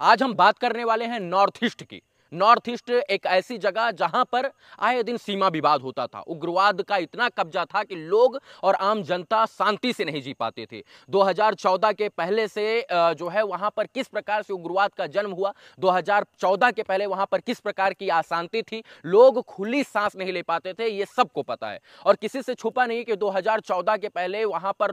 आज हम बात करने वाले हैं नॉर्थ ईस्ट की नॉर्थ ईस्ट एक ऐसी जगह जहां पर आए दिन सीमा विवाद होता था उग्रवाद का इतना कब्जा था कि लोग और आम जनता शांति से नहीं जी पाते थे 2014 के पहले से जो है वहां पर किस प्रकार से उग्रवाद का जन्म हुआ 2014 के पहले वहां पर किस प्रकार की अशांति थी लोग खुली सांस नहीं ले पाते थे ये सबको पता है और किसी से छुपा नहीं कि दो के पहले वहां पर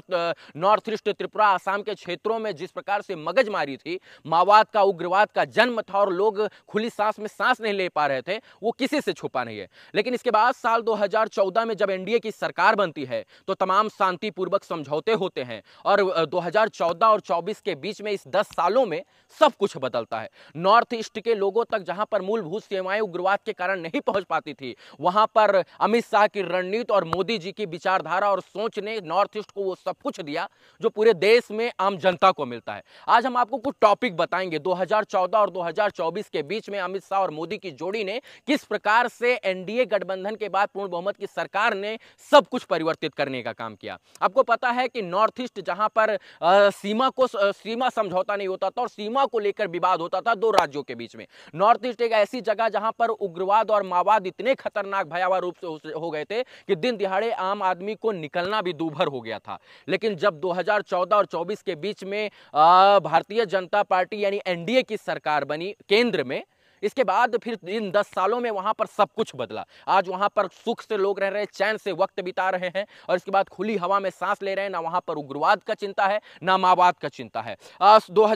नॉर्थ ईस्ट त्रिपुरा आसाम के क्षेत्रों में जिस प्रकार से मगजमारी थी माओवाद का उग्रवाद का जन्म था और लोग खुली सांस में में सांस नहीं ले पा रहे थे वो किसी से छुपा नहीं है लेकिन इसके बाद साल 2014 में जब एनडीए की सरकार बनती है तो तमाम शांतिपूर्वक समझौते होते हैं और 2014 और 24 के बीच में इस 10 सालों में सब कुछ बदलता है नॉर्थ ईस्ट के लोगों तक जहां पर मूलभूत सेवाएं उग्रवाद के कारण नहीं पहुंच पाती थी वहां पर अमित शाह की रणनीति और मोदी जी की विचारधारा और सोच ने नॉर्थ ईस्ट को वो सब कुछ दिया जो पूरे देश में आम जनता को मिलता है आज हम आपको कुछ टॉपिक बताएंगे 2014 और 2024 के बीच में अमित शाह शाह और मोदी की जोड़ी ने किस प्रकार से एनडीए गठबंधन के बाद पूर्ण बहुमत की सरकार ने सब कुछ परिवर्तित करने का काम किया आपको पता है कि नॉर्थ ईस्ट जहां पर सीमा को सीमा समझौता नहीं होता था और सीमा को लेकर विवाद होता था दो राज्यों के बीच में नॉर्थ ईस्ट एक ऐसी जगह जहां पर उग्रवाद और माओवाद इतने खतरनाक भयावह रूप से हो गए थे कि दिन दिहाड़े आम आदमी को निकलना भी दूभर हो गया था लेकिन जब 2014 और 24 के बीच में भारतीय जनता पार्टी यानी एनडीए की सरकार बनी केंद्र में इसके बाद फिर इन दस सालों में वहां पर सब कुछ बदला आज वहां पर सुख से लोग रह रहे चैन से वक्त बिता रहे हैं और इसके बाद खुली हवा में सांस ले रहे हैं ना वहाँ पर उग्रवाद का चिंता है ना माओवाद का चिंता है दो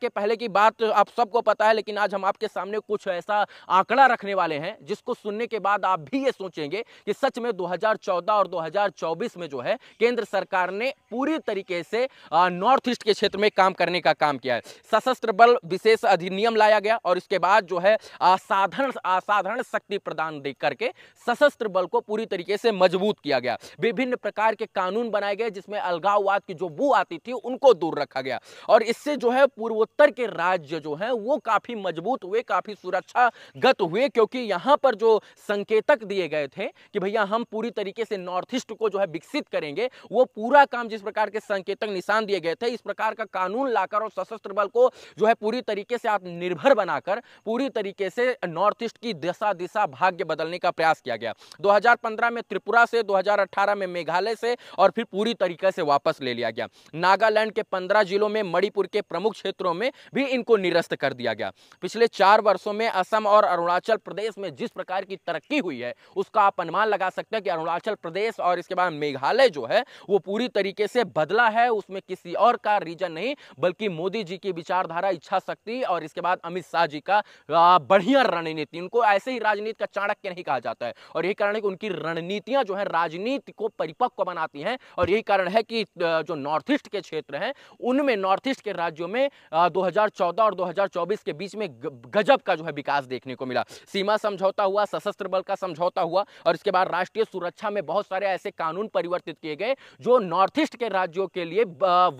के पहले की बात आप सबको पता है लेकिन आज हम आपके सामने कुछ ऐसा आंकड़ा रखने वाले हैं जिसको सुनने के बाद आप भी ये सोचेंगे कि सच में 2014 और 2024 में जो है केंद्र सरकार ने पूरी तरीके से नॉर्थ ईस्ट के क्षेत्र में काम करने का काम किया है सशस्त्र बल विशेष अधिनियम लाया गया और इसके बाद जो है असाधारण असाधारण शक्ति प्रदान दे करके सशस्त्र बल को पूरी तरीके से मजबूत किया गया विभिन्न प्रकार के कानून बनाए गए जिसमें अलगाववाद की जो बू आती थी उनको दूर रखा गया और इससे जो है पूर्वोत्तर के राज्य जो है वो काफी मजबूत हुए काफी सुरक्षागत हुए क्योंकि यहां पर जो संकेतक दिए गए थे कि भैया हम पूरी तरीके से नॉर्थ ईस्ट को जो है विकसित करेंगे वो पूरा काम जिस प्रकार के संकेतक निशान दिए गए थे इस प्रकार का कानून लाकर और सशस्त्र बल को जो है पूरी तरीके से आत्मनिर्भर बनाकर पूरी पूरी तरीके से नॉर्थ ईस्ट की दिशा दिशा भाग्य बदलने का प्रयास किया गया 2015 में त्रिपुरा से 2018 में मेघालय से और फिर पूरी तरीके से वापस ले लिया गया नागालैंड के 15 जिलों में मणिपुर के प्रमुख क्षेत्रों में भी इनको निरस्त कर दिया गया पिछले चार वर्षों में असम और अरुणाचल प्रदेश में जिस प्रकार की तरक्की हुई है उसका आप अनुमान लगा सकते हैं कि अरुणाचल प्रदेश और इसके बाद मेघालय जो है वो पूरी तरीके से बदला है उसमें किसी और का रीजन नहीं बल्कि मोदी जी की विचारधारा इच्छा शक्ति और इसके बाद अमित शाह जी का बढ़िया रणनीति उनको ऐसे ही राजनीति का चाणक्य नहीं कहा जाता है और यही कारण है कि उनकी रणनीतियां जो है राजनीति को परिपक्व बनाती हैं और यही कारण है कि जो नॉर्थ ईस्ट के क्षेत्र हैं उनमें नॉर्थ ईस्ट के राज्यों में दो और दो के बीच में गजब का जो है विकास देखने को मिला सीमा समझौता हुआ सशस्त्र बल का समझौता हुआ और इसके बाद राष्ट्रीय सुरक्षा में बहुत सारे ऐसे कानून परिवर्तित किए गए जो नॉर्थ ईस्ट के राज्यों के लिए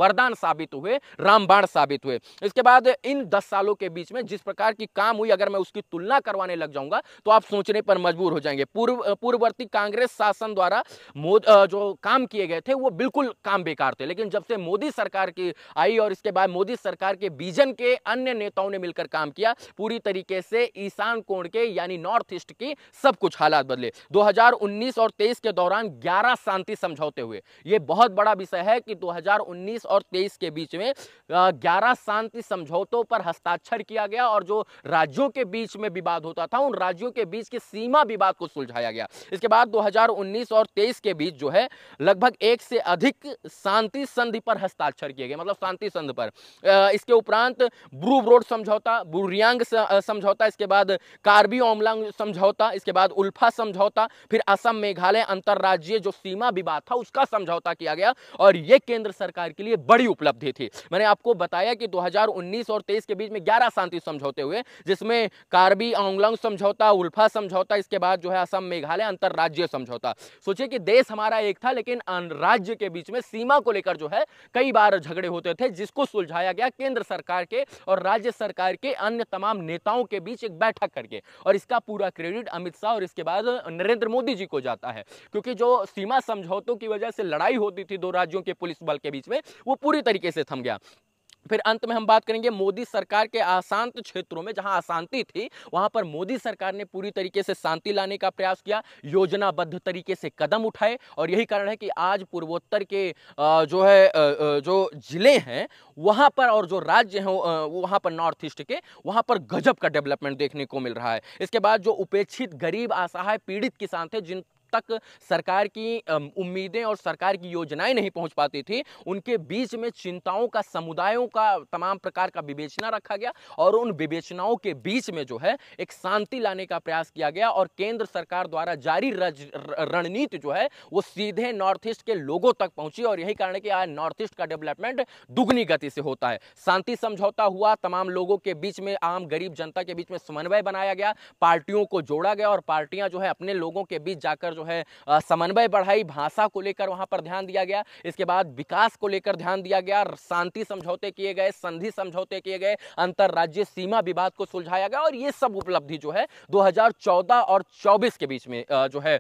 वरदान साबित हुए रामबाण साबित हुए इसके बाद इन दस सालों के बीच में जिस प्रकार की काम हुई अगर मैं उसकी तुलना करवाने लग जाऊंगा तो आप सोचने पर मजबूर हो जाएंगे पूर्व पूर्ववर्ती कांग्रेस शासन द्वारा जो काम किए गए थे वो बिल्कुल काम बेकार थे लेकिन जब से मोदी सरकार की आई और इसके बाद मोदी सरकार के बीजन के अन्य नेताओं ने मिलकर काम किया पूरी तरीके से ईशान कोण के यानी नॉर्थ ईस्ट की सब कुछ हालात बदले 2019 और 23 के दौरान 11 शांति समझौते हुए ये बहुत बड़ा विषय है कि 2019 और 23 के बीच में 11 शांति समझौतों पर हस्ताक्षर किया गया और जो राज्य राज्यों के बीच में विवाद होता था उन राज्यों के बीच की सीमा विवाद को सुलझाया गया इसके बाद 2019 और 23 के बीच जो है लगभग एक से अधिक शांति संधि पर हस्ताक्षर किए गए मतलब शांति संधि पर इसके उपरांत ब्रू रोड समझौता बुरियांग समझौता इसके बाद कार्बी ओमलांग समझौता इसके बाद उल्फा समझौता फिर असम मेघालय अंतर्राज्यीय जो सीमा विवाद था उसका समझौता किया गया और यह केंद्र सरकार के लिए बड़ी उपलब्धि थी मैंने आपको बताया कि 2019 और 23 के बीच में 11 शांति समझौते हुए जिस इसमें कार्बी आंगलोंग समझौता उल्फा समझौता इसके बाद जो है असम मेघालय अंतर्राज्य समझौता सोचिए कि देश हमारा एक था लेकिन अं, राज्य के बीच में सीमा को लेकर जो है कई बार झगड़े होते थे जिसको सुलझाया गया केंद्र सरकार के और राज्य सरकार के अन्य तमाम नेताओं के बीच एक बैठक करके और इसका पूरा क्रेडिट अमित शाह और इसके बाद नरेंद्र मोदी जी को जाता है क्योंकि जो सीमा समझौतों की वजह से लड़ाई होती थी दो राज्यों के पुलिस बल के बीच में वो पूरी तरीके से थम गया फिर अंत में हम बात करेंगे मोदी सरकार के अशांत क्षेत्रों में जहां अशांति थी वहां पर मोदी सरकार ने पूरी तरीके से शांति लाने का प्रयास किया योजनाबद्ध तरीके से कदम उठाए और यही कारण है कि आज पूर्वोत्तर के जो है जो जिले हैं वहां पर और जो राज्य हैं वहां पर नॉर्थ ईस्ट के वहां पर गजब का डेवलपमेंट देखने को मिल रहा है इसके बाद जो उपेक्षित गरीब असहाय पीड़ित किसान थे जिन तक सरकार की उम्मीदें और सरकार की योजनाएं नहीं पहुंच पाती थी उनके बीच में चिंताओं का समुदायों का तमाम प्रकार का विवेचना रखा गया और उन विवेचनाओं के बीच में जो है एक शांति लाने का प्रयास किया गया और केंद्र सरकार द्वारा जारी रणनीति जो है वो सीधे नॉर्थ ईस्ट के लोगों तक पहुंची और यही कारण है कि आज नॉर्थ ईस्ट का डेवलपमेंट दुगनी गति से होता है शांति समझौता हुआ तमाम लोगों के बीच में आम गरीब जनता के बीच में समन्वय बनाया गया पार्टियों को जोड़ा गया और पार्टियां जो है अपने लोगों के बीच जाकर जो है समन्वय बढ़ाई भाषा को लेकर वहां पर ध्यान दिया गया इसके बाद विकास को लेकर ध्यान दिया गया शांति समझौते किए गए संधि समझौते किए गए अंतर्राज्यीय सीमा विवाद को सुलझाया गया और ये सब उपलब्धि जो है 2014 और 24 के बीच में जो है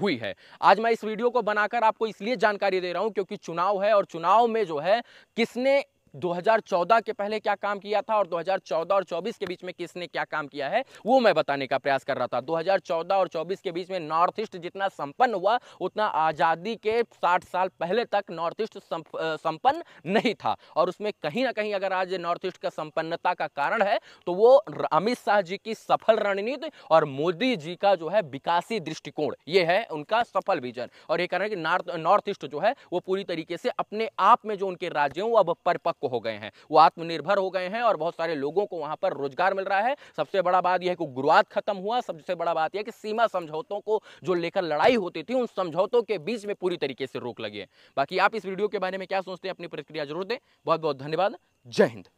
हुई है आज मैं इस वीडियो को बनाकर आपको इसलिए जानकारी दे रहा हूं क्योंकि चुनाव है और चुनाव में जो है किसने 2014 के पहले क्या काम किया था और 2014 और 24 के बीच में किसने क्या काम किया है वो मैं बताने का प्रयास कर रहा था 2014 और 24 के बीच में नॉर्थ ईस्ट जितना संपन्न हुआ उतना आज़ादी के 60 साल पहले तक नॉर्थ ईस्ट संपन्न नहीं था और उसमें कहीं ना कहीं अगर आज नॉर्थ ईस्ट का संपन्नता का कारण है तो वो अमित शाह जी की सफल रणनीति और मोदी जी का जो है विकासी दृष्टिकोण ये है उनका सफल विजन और ये कारण कि नॉर्थ ईस्ट जो है वो पूरी तरीके से अपने आप में जो उनके राज्य हैं वो अब परिपक्व को हो गए हैं वो आत्मनिर्भर हो गए हैं और बहुत सारे लोगों को वहां पर रोजगार मिल रहा है सबसे बड़ा बात यह है कि गुरुआत खत्म हुआ सबसे बड़ा बात यह कि सीमा समझौतों को जो लेकर लड़ाई होती थी उन समझौतों के बीच में पूरी तरीके से रोक लगी है बाकी आप इस वीडियो के बारे में क्या सोचते हैं अपनी प्रतिक्रिया जरूर दें बहुत बहुत धन्यवाद जय हिंद